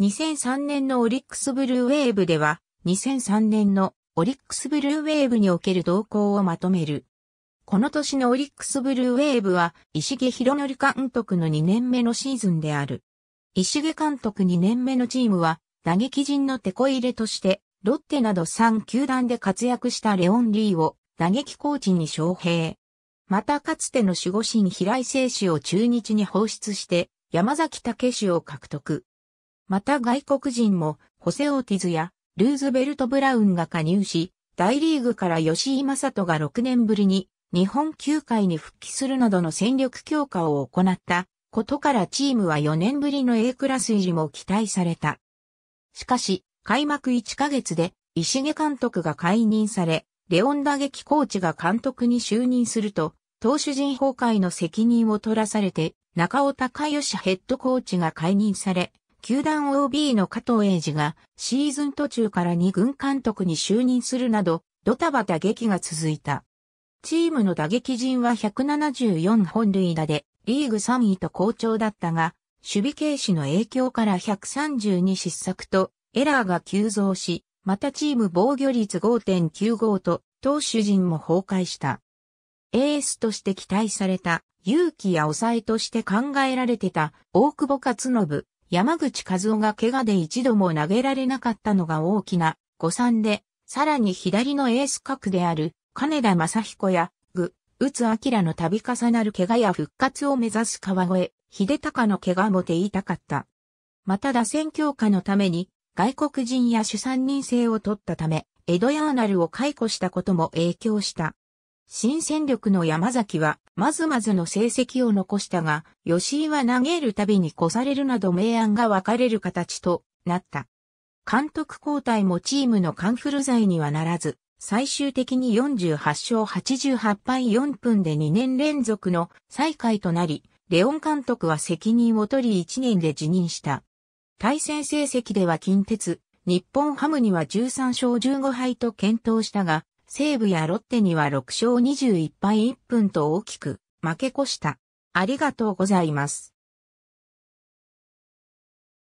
2003年のオリックスブルーウェーブでは、2003年のオリックスブルーウェーブにおける動向をまとめる。この年のオリックスブルーウェーブは、石毛博則監督の2年目のシーズンである。石毛監督2年目のチームは、打撃陣の手こ入れとして、ロッテなど3球団で活躍したレオン・リーを打撃コーチに招聘。またかつての守護神平井聖氏を中日に放出して、山崎武氏を獲得。また外国人も、ホセ・オーティズや、ルーズベルト・ブラウンが加入し、大リーグから吉井正人が6年ぶりに、日本球界に復帰するなどの戦力強化を行ったことからチームは4年ぶりの A クラス入りも期待された。しかし、開幕1ヶ月で石毛監督が解任され、レオン打撃コーチが監督に就任すると、投手陣崩壊の責任を取らされて、中尾隆義ヘッドコーチが解任され、球団 OB の加藤英二がシーズン途中から2軍監督に就任するなど、ドタバタ劇が続いた。チームの打撃陣は174本塁打で、リーグ3位と好調だったが、守備軽視の影響から132失策と、エラーが急増し、またチーム防御率5.95と、投手陣も崩壊した。エースとして期待された、勇気や抑えとして考えられてた、大久保勝信、山口和夫が怪我で一度も投げられなかったのが大きな誤算で、さらに左のエース格である金田正彦や具、打つ明の度重なる怪我や復活を目指す川越、秀隆の怪我も手痛かった。また打線強化のために外国人や主産人制を取ったため、江戸ヤーナルを解雇したことも影響した。新戦力の山崎は、まずまずの成績を残したが、吉井は投げるたびに越されるなど明暗が分かれる形となった。監督交代もチームのカンフル剤にはならず、最終的に48勝88敗4分で2年連続の最下位となり、レオン監督は責任を取り1年で辞任した。対戦成績では近鉄、日本ハムには13勝15敗と検討したが、西武やロッテには6勝21敗1分と大きく負け越した。ありがとうございます。